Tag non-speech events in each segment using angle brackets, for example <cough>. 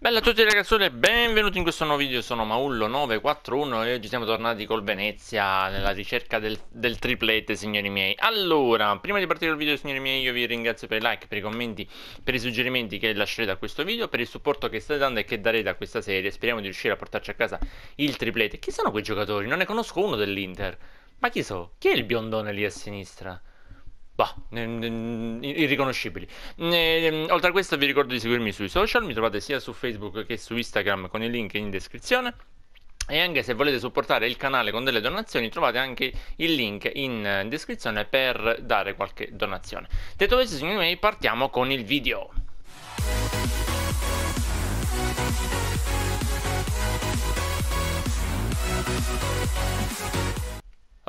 Bella a tutti ragazzuoli e benvenuti in questo nuovo video, sono Maullo941 e oggi siamo tornati col Venezia nella ricerca del, del, triplete signori miei Allora, prima di partire il video signori miei io vi ringrazio per i like, per i commenti, per i suggerimenti che lascerete a questo video Per il supporto che state dando e che darete a questa serie, speriamo di riuscire a portarci a casa il triplete Chi sono quei giocatori? Non ne conosco uno dell'Inter Ma chi so? Chi è il biondone lì a sinistra? bah, irriconoscibili. E, ehm, oltre a questo vi ricordo di seguirmi sui social, mi trovate sia su Facebook che su Instagram con il link in descrizione. E anche se volete supportare il canale con delle donazioni, trovate anche il link in descrizione per dare qualche donazione. Detto questo, signori miei, partiamo con il video.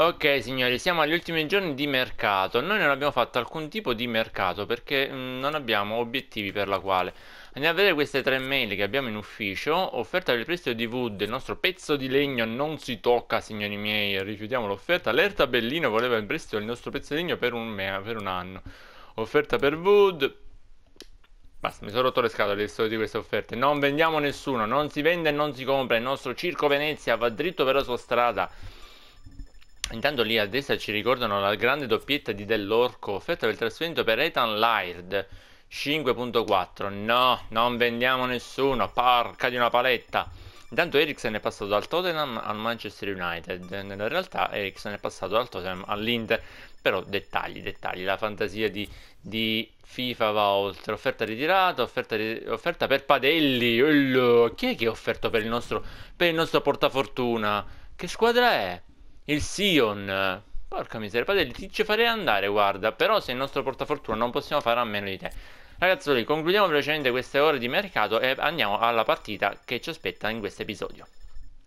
Ok signori, siamo agli ultimi giorni di mercato. Noi non abbiamo fatto alcun tipo di mercato perché mm, non abbiamo obiettivi per la quale. Andiamo a vedere queste tre mail che abbiamo in ufficio. Offerta per il prestito di Wood, il nostro pezzo di legno non si tocca, signori miei. Rifiutiamo l'offerta. L'erta Bellino voleva il prestito del nostro pezzo di legno per un, mea, per un anno. Offerta per Wood, Basta, mi sono rotto le scatole di queste offerte. Non vendiamo nessuno, non si vende e non si compra. Il nostro circo Venezia va dritto per la sua strada. Intanto lì a destra ci ricordano la grande doppietta di Dell'Orco offerta per il trasferimento per Ethan Laird 5.4. No, non vendiamo nessuno, porca di una paletta. Intanto Eriksen è passato dal Tottenham al Manchester United. Nella realtà Eriksen è passato dal Tottenham all'Inter. Però dettagli, dettagli. La fantasia di, di FIFA va oltre. Offerta ritirata, offerta, offerta per Padelli. Ullo. Chi è che ha offerto per il nostro, per il nostro portafortuna? Che squadra è? Il Sion. Porca miseria, padre, ti ci farei andare, guarda. Però se il nostro portafortuna, non possiamo fare a meno di te. Ragazzi, concludiamo velocemente queste ore di mercato e andiamo alla partita che ci aspetta in questo episodio.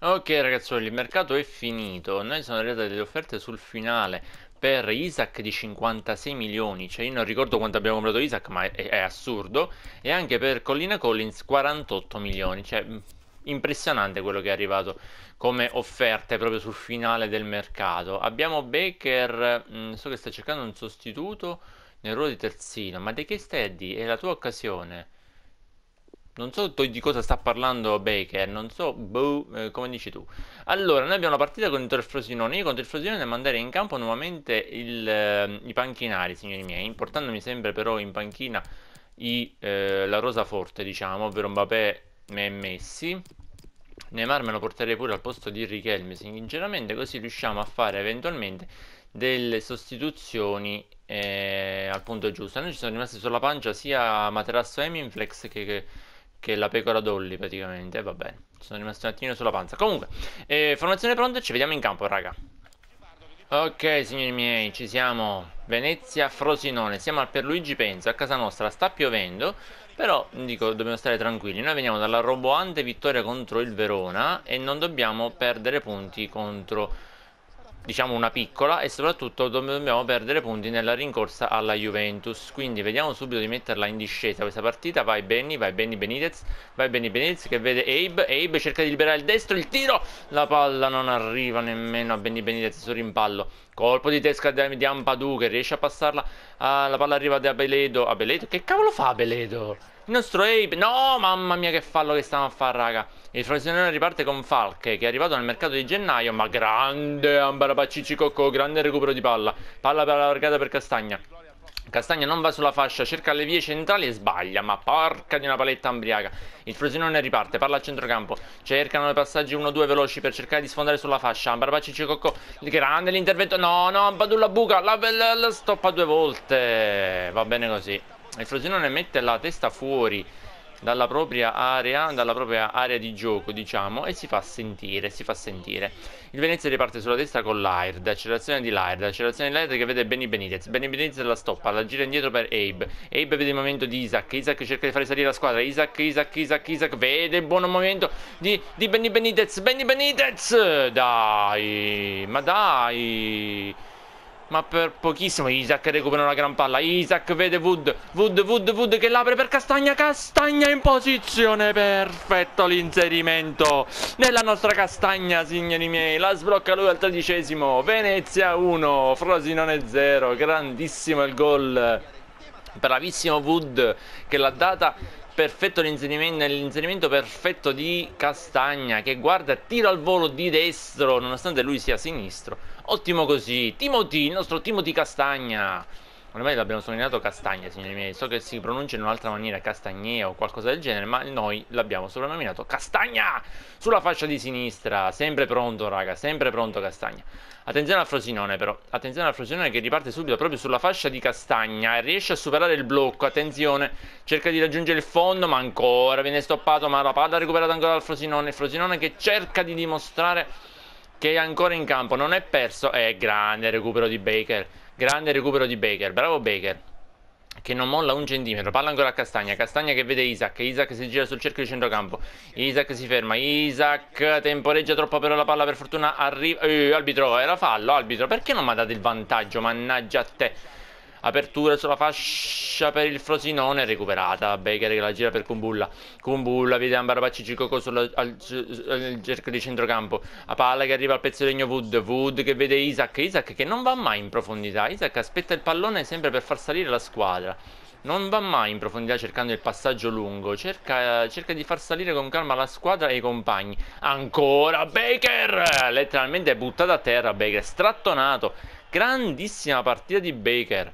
Ok ragazzuoli, il mercato è finito, noi sono arrivate delle offerte sul finale per Isaac di 56 milioni, cioè io non ricordo quanto abbiamo comprato Isaac ma è, è assurdo, e anche per Collina Collins 48 milioni, cioè impressionante quello che è arrivato come offerte proprio sul finale del mercato. Abbiamo Baker, mh, mm, so che sta cercando un sostituto nel ruolo di terzino, ma di che stai È la tua occasione. Non so di cosa sta parlando Baker, non so boh, eh, come dici tu. Allora, noi abbiamo la partita contro il Frosinone. Io contro il Frosinone devo mandare in campo nuovamente il, eh, i panchinari, signori miei, importandomi sempre però in panchina i, eh, la rosa forte, diciamo, ovvero Mbappé, me Messi Neymar me lo porterei pure al posto di Richelme sinceramente così riusciamo a fare eventualmente delle sostituzioni eh, al punto giusto noi ci sono rimasti sulla pancia sia Materasso Eminflex che, che che la pecora Dolly praticamente, va bene, ci sono rimasti un attimino sulla pancia Comunque, eh, formazione pronta, ci vediamo in campo, raga. Ok, signori miei, ci siamo. Venezia, Frosinone, siamo al Perluigi Penza, a casa nostra, sta piovendo. Però dico, dobbiamo stare tranquilli. Noi veniamo dalla roboante vittoria contro il Verona e non dobbiamo perdere punti contro diciamo una piccola e soprattutto dobbiamo perdere punti nella rincorsa alla Juventus quindi vediamo subito di metterla in discesa questa partita vai Benny, vai Benny Benitez vai Benny Benitez che vede Abe Abe cerca di liberare il destro, il tiro la palla non arriva nemmeno a Benny Benitez sul rimpallo Colpo di testa di Ampadu che riesce a passarla. Ah, la palla arriva da Abeledo. Abeledo? Che cavolo fa Abeledo? Il nostro Ape. No, mamma mia che fallo che stiamo a fare, raga. Il frazione riparte con Falke che è arrivato nel mercato di gennaio. Ma grande Ambarabacci Cocco, grande recupero di palla. Palla per la per Castagna. Castagna non va sulla fascia, cerca le vie centrali e sbaglia, ma porca di una paletta ambriaca. Il Frosinone riparte, parla a centrocampo, cercano i passaggi 1-2 veloci per cercare di sfondare sulla fascia. Barbacci Cicocco, grande l'intervento, no, no, Badulla buca, la, la, la stoppa due volte. Va bene così. Il Frosinone mette la testa fuori dalla propria area, dalla propria area di gioco, diciamo, e si fa sentire, si fa sentire. Il Venezia riparte sulla destra con Laird, accelerazione di Laird, accelerazione di Laird che vede Benny Benitez, Benny Benitez la stoppa, la gira indietro per Abe, Abe vede il momento di Isaac, Isaac cerca di fare salire la squadra, Isaac, Isaac, Isaac, Isaac, vede il buon momento di, di Benny Benitez, Benny Benitez, dai, ma dai ma per pochissimo Isaac recupera una gran palla Isaac vede Wood Wood Wood Wood che l'apre per Castagna Castagna in posizione perfetto l'inserimento Nella nostra Castagna signori miei la sblocca lui al tredicesimo Venezia 1 Frosinone 0 grandissimo il gol bravissimo Wood che l'ha data perfetto l'inserimento perfetto di Castagna che guarda tiro al volo di destro nonostante lui sia sinistro Ottimo così. Timothy, il nostro Timothy Castagna. Ormai l'abbiamo sottolineato Castagna, signori miei. So che si pronuncia in un'altra maniera Castagnea o qualcosa del genere, ma noi l'abbiamo soprannominato Castagna sulla fascia di sinistra. Sempre pronto, raga, sempre pronto Castagna. Attenzione al Frosinone, però. Attenzione al Frosinone che riparte subito proprio sulla fascia di Castagna e riesce a superare il blocco. Attenzione, cerca di raggiungere il fondo, ma ancora viene stoppato. Ma la palla recuperata ancora dal Frosinone. Frosinone che cerca di dimostrare che è ancora in campo, non è perso. È eh, grande recupero di Baker. Grande recupero di Baker. Bravo Baker. Che non molla un centimetro. Palla ancora a Castagna. Castagna che vede Isaac. Isaac si gira sul cerchio di centrocampo. Isaac si ferma. Isaac temporeggia troppo però la palla. Per fortuna arriva. Eh, arbitro, era fallo. Arbitro, perché non mi ha dato il vantaggio? Mannaggia a te apertura sulla fascia per il Frosinone recuperata Baker che la gira per Kumbulla Kumbulla vede Ambarabacci Cicoco sul al, cerchio di centrocampo a palla che arriva al pezzo legno Wood Wood che vede Isaac Isaac che non va mai in profondità Isaac aspetta il pallone sempre per far salire la squadra non va mai in profondità cercando il passaggio lungo, cerca, cerca, di far salire con calma la squadra e i compagni. Ancora Baker! Letteralmente buttato a terra Baker, strattonato. Grandissima partita di Baker.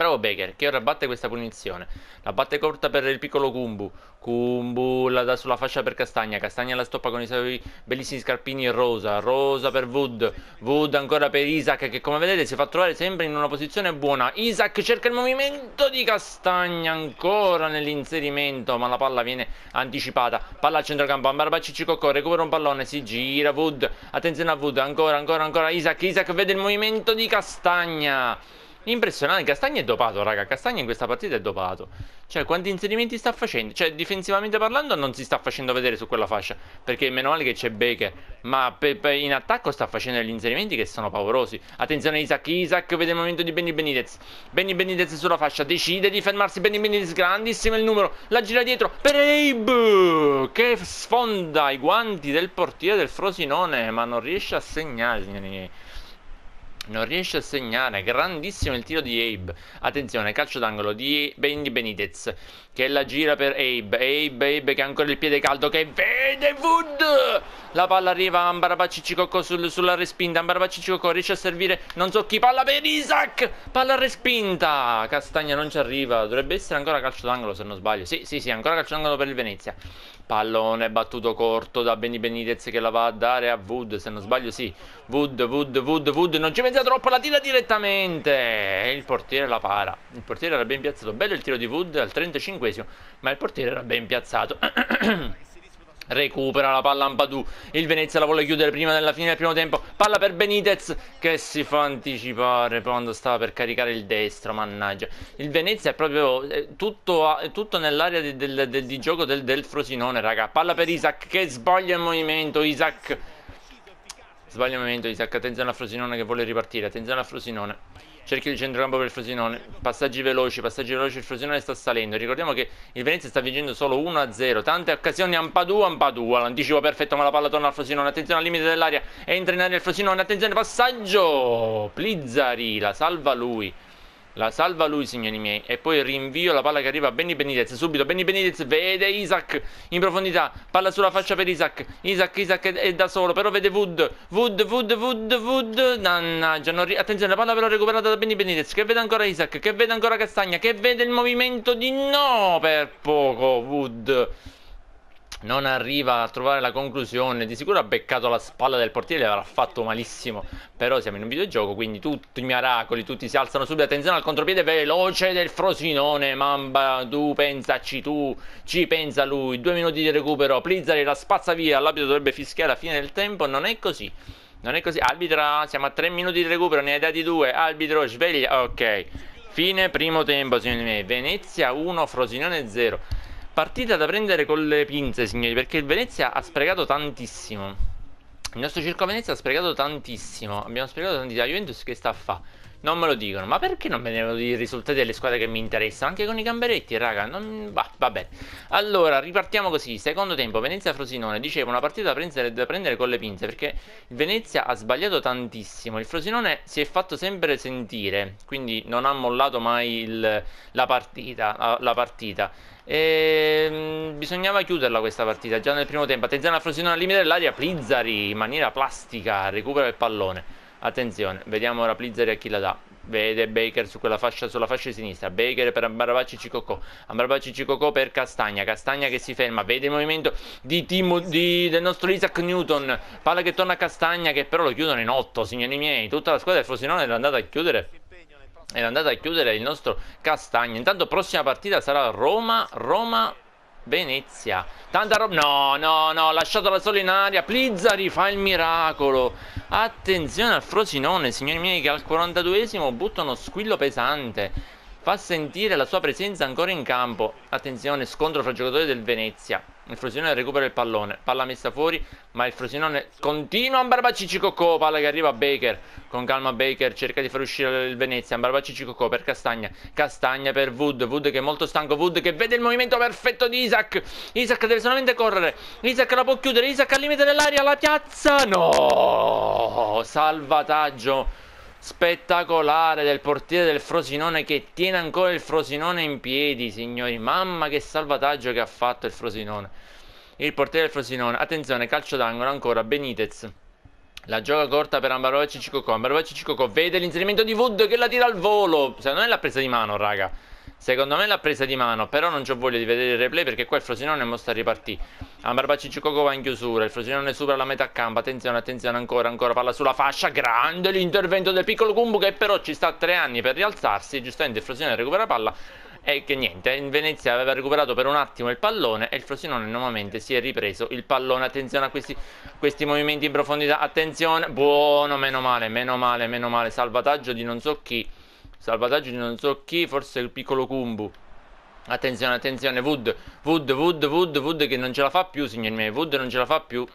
Bravo Baker, che ora batte questa punizione. La batte corta per il piccolo Kumbu. Kumbu la dà sulla fascia per Castagna. Castagna la stoppa con i suoi bellissimi scarpini Rosa. Rosa per Wood. Wood ancora per Isaac che come vedete si fa trovare sempre in una posizione buona. Isaac cerca il movimento di Castagna ancora nell'inserimento ma la palla viene anticipata. Palla al centrocampo. Ambarba Ciccicocco recupera un pallone. Si gira Wood. Attenzione a Wood. Ancora, ancora, ancora Isaac. Isaac vede il movimento di Castagna. Impressionante, Castagna è dopato, raga. Castagna in questa partita è dopato. Cioè, quanti inserimenti sta facendo? Cioè, difensivamente parlando, non si sta facendo vedere su quella fascia. Perché meno male che c'è Baker. Ma pe- pe- in attacco sta facendo degli inserimenti che sono paurosi. Attenzione, Isaac. Isaac vede il momento di Benny Benitez. Benny Benitez sulla fascia. Decide di fermarsi. Benny Benitez, grandissimo il numero. La gira dietro. per Pereib che sfonda i guanti del portiere del Frosinone. Ma non riesce a segnare, signori miei non riesce a segnare, grandissimo il tiro di Abe, attenzione calcio d'angolo di Benny Benitez che la gira per Abe. Abe, Abe che ha ancora il piede caldo che vede Wood. La palla arriva a Ambarabacicicocco sul, sulla respinta. Ambarabacicicocco riesce a servire non so chi. Palla per Isaac. Palla respinta. Castagna non ci arriva. Dovrebbe essere ancora calcio d'angolo se non sbaglio. Sì, sì, sì, ancora calcio d'angolo per il Venezia. Pallone battuto corto da Beni Benitez che la va a dare a Wood. Se non sbaglio, sì. Wood, Wood, Wood, Wood. Non ci pensa troppo. La tira direttamente. E il portiere la para. Il portiere era ben piazzato. Bello il tiro di Wood al 35 40 ma il portiere era ben piazzato. <clears throat> Recupera la palla Ampadu. Il Venezia la vuole chiudere prima della fine del primo tempo. Palla per Benitez che si fa anticipare quando stava per caricare il destro. Mannaggia. Il Venezia è proprio eh, è tutto, tutto nell'area di, del, del, di, gioco del, del Frosinone, raga. Palla per Isaac che sbaglia il movimento. Isaac. Sbaglia il movimento Isaac. Attenzione a Frosinone che vuole ripartire. Attenzione a Frosinone cerchio di centrocampo per il Frosinone, passaggi veloci, passaggi veloci, il Frosinone sta salendo, ricordiamo che il Venezia sta vincendo solo 1-0, tante occasioni Ampadua, Ampadua, l'anticipo perfetto ma la palla torna al Frosinone, attenzione al limite dell'aria, entra in aria il Frosinone, attenzione passaggio, Plizzari, la salva lui. La salva lui, signori miei. E poi rinvio la palla che arriva a Benny Benitez. Subito Benny Benitez vede Isaac in profondità. Palla sulla faccia per Isaac. Isaac, Isaac è, è da solo, però vede Wood. Wood, Wood, Wood, Wood. Mannaggia, non ri- attenzione, la palla però recuperata da Benny Benitez. Che vede ancora Isaac, che vede ancora Castagna, che vede il movimento di no per poco Wood non arriva a trovare la conclusione. Di sicuro ha beccato la spalla del portiere, l'avrà fatto malissimo. Però siamo in un videogioco, quindi tutti i miracoli, tutti si alzano subito. Attenzione al contropiede veloce del Frosinone. Mamba, tu pensaci tu, ci pensa lui. Due minuti di recupero. Plizzari la spazza via. L'abito dovrebbe fischiare alla fine del tempo. Non è così. Non è così. Arbitra, siamo a tre minuti di recupero, ne hai dati due. Arbitro, sveglia. Ok. Fine primo tempo, secondo me. Venezia 1, Frosinone 0 partita da prendere con le pinze, signori, perché il Venezia ha sprecato tantissimo. Il nostro Circo Venezia ha sprecato tantissimo. Abbiamo sprecato tantissimo. La Juventus che sta a fare? non me lo dicono. Ma perché non me ne vedo i risultati delle squadre che mi interessano? Anche con i gamberetti, raga. Non... Bah, va bene. Allora, ripartiamo così. Secondo tempo, Venezia-Frosinone. Dicevo, una partita da prendere, da prendere con le pinze. Perché Venezia ha sbagliato tantissimo. Il Frosinone si è fatto sempre sentire. Quindi non ha mollato mai il, la partita. La, la partita. E, ehm, bisognava chiuderla questa partita già nel primo tempo. Attenzione a Frosinone al limite dell'aria. Plizzari in maniera plastica recupera il pallone. Attenzione, vediamo ora Plizzari a chi la dà. Vede Baker su quella fascia, sulla fascia sinistra. Baker per Ambarabacci Cicocò. Ambarabacci Cicocò per Castagna. Castagna che si ferma. Vede il movimento di Timo, di, del nostro Isaac Newton. Palla che torna a Castagna che però lo chiudono in otto, signori miei. Tutta la squadra del Frosinone era andata a chiudere era andata a chiudere il nostro Castagna. Intanto prossima partita sarà Roma, Roma Venezia. Tanta roba. No, no, no, lasciatela solo in aria. Plizzari fa il miracolo. Attenzione al Frosinone, signori miei, che al 42esimo butta uno squillo pesante. Fa sentire la sua presenza ancora in campo. Attenzione, scontro fra giocatori del Venezia. Il Frosinone recupera il pallone, palla messa fuori, ma il Frosinone continua. Ambarbacicci Cocco, palla che arriva a Baker. Con calma Baker cerca di far uscire il Venezia. Ambarbacicci Cocco per Castagna. Castagna per Wood. Wood che è molto stanco. Wood che vede il movimento perfetto di Isaac. Isaac deve solamente correre. Isaac la può chiudere. Isaac al limite dell'aria. La piazza. No! Salvataggio spettacolare del portiere del Frosinone che tiene ancora il Frosinone in piedi, signori. Mamma che salvataggio che ha fatto il Frosinone. Il portiere del Frosinone. Attenzione, calcio d'angolo ancora Benitez. La gioca corta per Ambarovic Cicocò. Ambarovic Cicocò vede l'inserimento di Wood che la tira al volo. Se cioè, non è la presa di mano, raga. Secondo me l'ha presa di mano, però non ho voglia di vedere il replay perché qua il Frosinone mo sta ripartito. Ambarbaci ah, Ciccoco va in chiusura, il Frosinone supera la metà campo, attenzione, attenzione, ancora, ancora, palla sulla fascia, grande l'intervento del piccolo Kumbu che però ci sta tre anni per rialzarsi, giustamente il Frosinone recupera palla e che niente, in Venezia aveva recuperato per un attimo il pallone e il Frosinone nuovamente si è ripreso il pallone, attenzione a questi, questi movimenti in profondità, attenzione, buono, meno male, meno male, meno male, salvataggio di non so chi Salvataggio di non so chi, forse il piccolo Kumbu. Attenzione, attenzione, Wood, Wood, Wood, Wood, Wood che non ce la fa più, signori miei, Wood non ce la fa più.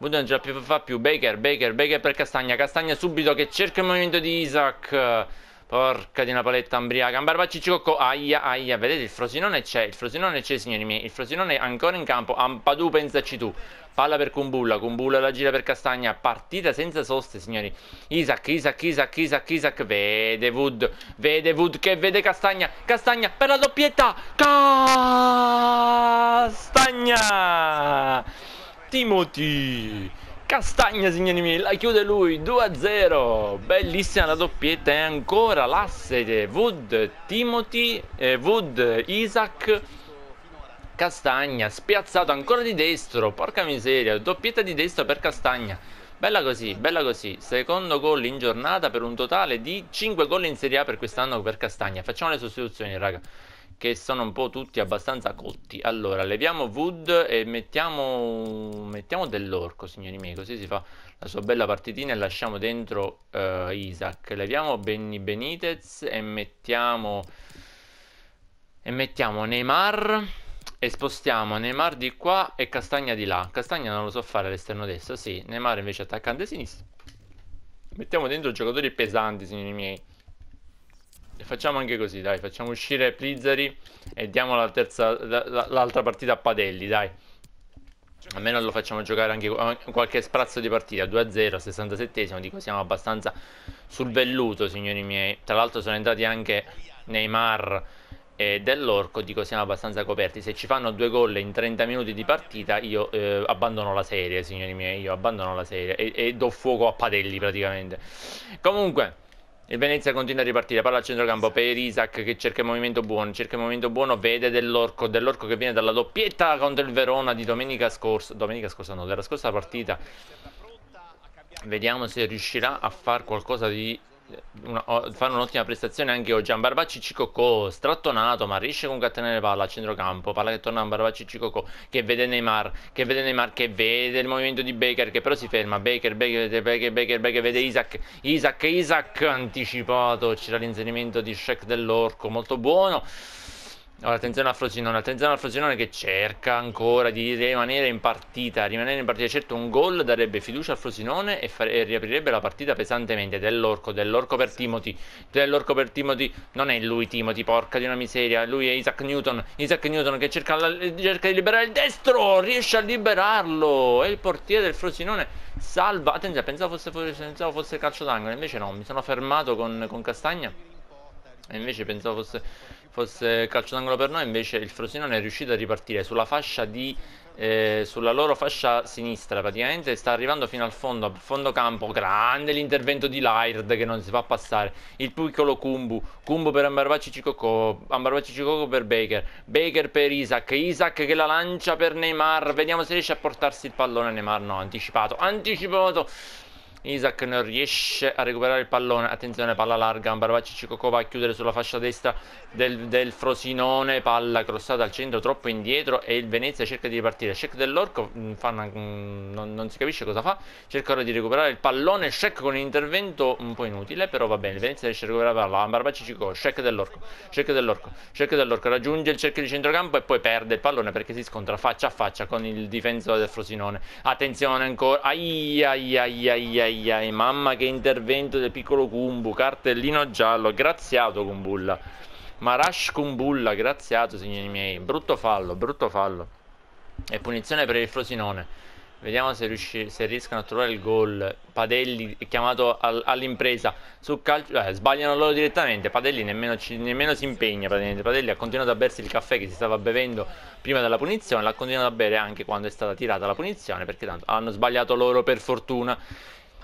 Wood non ce la fa più, Baker, Baker, Baker per Castagna, Castagna subito che cerca il movimento di Isaac. Porca di una paletta ambriaca. Ambarbacci Cicicocco. Aia, aia. Vedete il Frosinone c'è. Il Frosinone c'è, signori miei. Il Frosinone è ancora in campo. Ampadu, pensaci tu. Palla per Kumbulla. Kumbulla la gira per Castagna. Partita senza soste, signori. Isaac, Isaac, Isaac, Isaac, Isaac. Vede Wood. Vede Wood che vede Castagna. Castagna per la doppietta. Castagna. Timothy. Castagna signori miei, la chiude lui 2-0, bellissima la doppietta e ancora l'asse Wood, Timothy, eh, Wood, Isaac, Castagna, spiazzato ancora di destro, porca miseria, doppietta di destro per Castagna, bella così, bella così, secondo gol in giornata per un totale di 5 gol in Serie A per quest'anno per Castagna, facciamo le sostituzioni raga che sono un po' tutti abbastanza cotti. Allora, leviamo Wood e mettiamo, mettiamo dell'orco, signori miei, così si fa la sua bella partitina e lasciamo dentro uh, Isaac. Leviamo Benny Benitez e mettiamo, e mettiamo Neymar e spostiamo Neymar di qua e Castagna di là. Castagna non lo so fare all'esterno destro, sì, Neymar invece attaccante sinistro. Mettiamo dentro giocatori pesanti, signori miei facciamo anche così, dai, facciamo uscire Plizzari e diamo la terza, l'altra partita a Padelli, dai. Almeno lo facciamo giocare anche eh, qualche sprazzo di partita, 2-0, 67esimo, dico siamo abbastanza sul velluto, signori miei. Tra l'altro sono entrati anche Neymar e dell'Orco, dico siamo abbastanza coperti. Se ci fanno due gol in 30 minuti di partita io eh, abbandono la serie, signori miei, io abbandono la serie e, e do fuoco a Padelli praticamente. Comunque... Il Venezia continua a ripartire, palla al centrocampo per Isaac che cerca il movimento buono, cerca il movimento buono, vede dell'orco, dell'orco che viene dalla doppietta contro il Verona di domenica scorsa, domenica scorsa no, della scorsa partita. Vediamo se riuscirà a fare qualcosa di una, fanno un'ottima prestazione anche oggi. Ambarbacci Cicocò, strattonato, ma riesce a concatenare palla a centrocampo. Palla che torna a Ambarbacci Cicocò, che vede Neymar, che vede Neymar, che vede il movimento di Baker, che però si ferma. Baker, Baker, Baker, Baker, Baker vede Isaac, Isaac, Isaac anticipato. C'era l'inserimento di Shaq dell'Orco, molto buono. Allora, attenzione a Frosinone, attenzione a Frosinone che cerca ancora di rimanere in partita, rimanere in partita certo un gol darebbe fiducia a Frosinone e, e, riaprirebbe la partita pesantemente dell'orco, dell'orco per Timothy, dell'orco per Timothy, non è lui Timothy, porca di una miseria, lui è Isaac Newton, Isaac Newton che cerca, la, cerca di liberare il destro, riesce a liberarlo è il portiere del Frosinone salva, attenzione, pensavo fosse, pensavo fosse calcio d'angolo, invece no, mi sono fermato con, con Castagna. E invece pensavo fosse, fosse calcio d'angolo per noi, invece il Frosinone è riuscito a ripartire sulla fascia di eh, sulla loro fascia sinistra praticamente sta arrivando fino al fondo, fondo campo grande l'intervento di Laird che non si fa passare il piccolo Kumbu Kumbu per Ambarbacci Cicocco Ambarbacci Cicocco per Baker Baker per Isaac Isaac che la lancia per Neymar vediamo se riesce a portarsi il pallone Neymar no, anticipato anticipato Isaac non riesce a recuperare il pallone, attenzione palla larga, Ambarbacci Cicocò va a chiudere sulla fascia destra del, del, Frosinone, palla crossata al centro troppo indietro e il Venezia cerca di ripartire, Sheck dell'Orco mm, fa una, mm, non, non, si capisce cosa fa, cerca ora di recuperare il pallone, Sheck con un intervento un po' inutile però va bene, il Venezia riesce a recuperare la palla, Ambarbacci Cicocò, Sheck dell'Orco, Sheck dell'Orco, Sheck dell'Orco raggiunge il cerchio di centrocampo e poi perde il pallone perché si scontra faccia a faccia con il difensore del Frosinone, attenzione ancora, ai ai ai ai ai sveglia e mamma che intervento del piccolo Kumbu, cartellino giallo, graziato Kumbulla. Marash Kumbulla, graziato signori miei, brutto fallo, brutto fallo. E punizione per il Frosinone. Vediamo se, riusci- se riescono a trovare il gol. Padelli è chiamato al- all'impresa su calcio. Eh, sbagliano loro direttamente. Padelli nemmeno, ci- nemmeno si impegna. Praticamente. Padelli ha continuato a bersi il caffè che si stava bevendo prima della punizione. L'ha continuato a bere anche quando è stata tirata la punizione. Perché tanto hanno sbagliato loro per fortuna.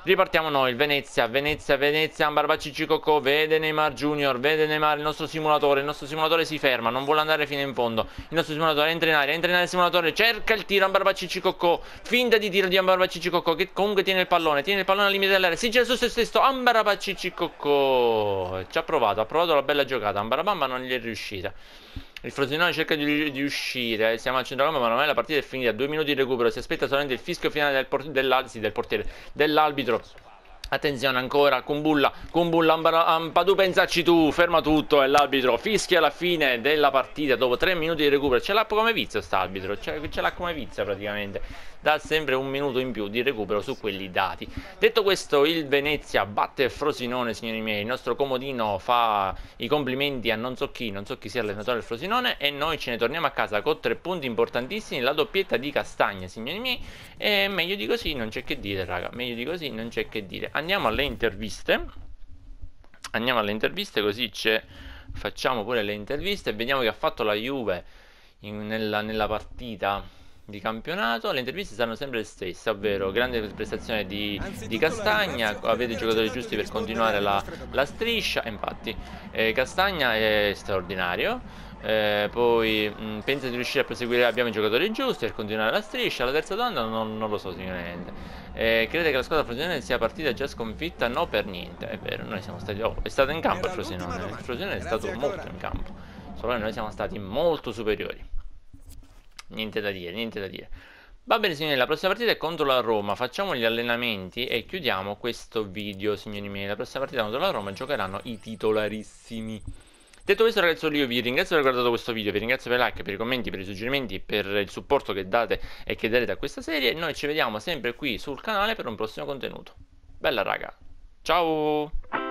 Ripartiamo noi, il Venezia, Venezia, Venezia, Ambarbacci Cocco, vede Neymar Junior, vede Neymar, il nostro simulatore, il nostro simulatore si ferma, non vuole andare fino in fondo. Il nostro simulatore entra in aria, entra in aria il simulatore, cerca il tiro Ambarbacci Cocco, finta di tiro di Barbacicci Cocco che comunque tiene il pallone, tiene il pallone al limite dell'area, si gira su se stesso, Ambarbacci Cocco. Ci ha provato, ha provato la bella giocata, Ambarabamba non gli è riuscita. Il Frosinone cerca di, di, uscire, siamo al centro Roma, ma ormai la partita è finita, due minuti di recupero, si aspetta solamente il fischio finale del, por- dell'al- sì, del portiere, dell'arbitro Attenzione ancora, Kumbulla, Kumbulla Ampadu, pensaci tu, ferma tutto e l'arbitro fischia la fine della partita dopo tre minuti di recupero. Ce l'ha come vizio st'arbitro, ce l'ha come vizio praticamente. Dà sempre un minuto in più di recupero su quelli dati. Detto questo, il Venezia batte Frosinone, signori miei. Il nostro comodino fa i complimenti a non so chi, non so chi sia l'allenatore del Frosinone e noi ce ne torniamo a casa con tre punti importantissimi, la doppietta di Castagna, signori miei. E meglio di così non c'è che dire, raga, meglio di così non c'è che dire andiamo alle interviste. Andiamo alle interviste così facciamo pure le interviste e vediamo che ha fatto la Juve in, nella, nella partita di campionato. Le interviste saranno sempre le stesse, ovvero grande prestazione di, di Castagna, avete i giocatori giusti per continuare la, la striscia. Infatti eh, Castagna è straordinario eh, poi mh, mm, pensa di riuscire a proseguire abbiamo i giocatori giusti per continuare la striscia la terza domanda non, non lo so sinceramente eh, crede che la squadra frosinone sia partita già sconfitta no per niente è vero noi siamo stati oh, è stato in campo frosinone eh. frosinone è stato molto in campo solo noi siamo stati molto superiori niente da dire niente da dire Va bene signori, la prossima partita è contro la Roma, facciamo gli allenamenti e chiudiamo questo video signori miei, la prossima partita contro la Roma giocheranno i titolarissimi. Detto questo ragazzi io vi ringrazio per aver guardato questo video, vi ringrazio per i like, per i commenti, per i suggerimenti, per il supporto che date e che darete a questa serie e noi ci vediamo sempre qui sul canale per un prossimo contenuto. Bella raga, ciao!